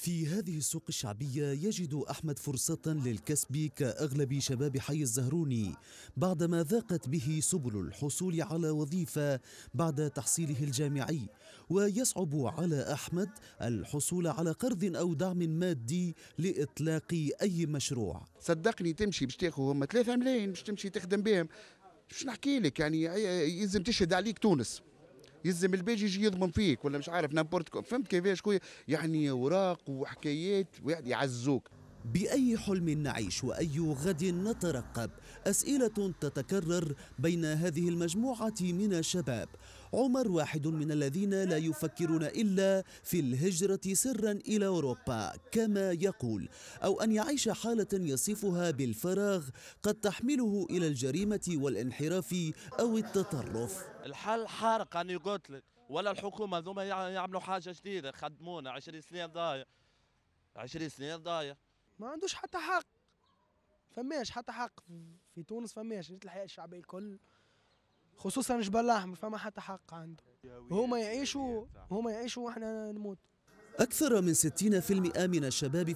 في هذه السوق الشعبية يجد أحمد فرصة للكسب كأغلب شباب حي الزهروني بعدما ذاقت به سبل الحصول على وظيفة بعد تحصيله الجامعي ويصعب على أحمد الحصول على قرض أو دعم مادي لإطلاق أي مشروع صدقني تمشي باش تاخذ هما 3 ملايين باش تمشي تخدم بهم باش نحكي لك يعني يلزم تشهد عليك تونس يلزم الباجي يجي يضمن فيك ولا مش عارف نامبورت فهمت كيفاش خويا يعني اوراق وحكايات ويعزوك بأي حلم نعيش وأي غد نترقب أسئلة تتكرر بين هذه المجموعة من الشباب عمر واحد من الذين لا يفكرون إلا في الهجرة سرا إلى أوروبا كما يقول أو أن يعيش حالة يصفها بالفراغ قد تحمله إلى الجريمة والانحراف أو التطرف الحل حارق أنا قلت لك ولا الحكومة ذوما يعملوا حاجة جديدة خدمونا 20 سنة ضايع 20 سنة ضايع ما عندوش حتى حق فماش حتى حق في تونس فماش الحياه الشعبيه الكل خصوصا جبل الاحمر فما حتى حق عنده هما يعيشوا هما يعيشوا واحنا نموت أكثر من 60% من الشباب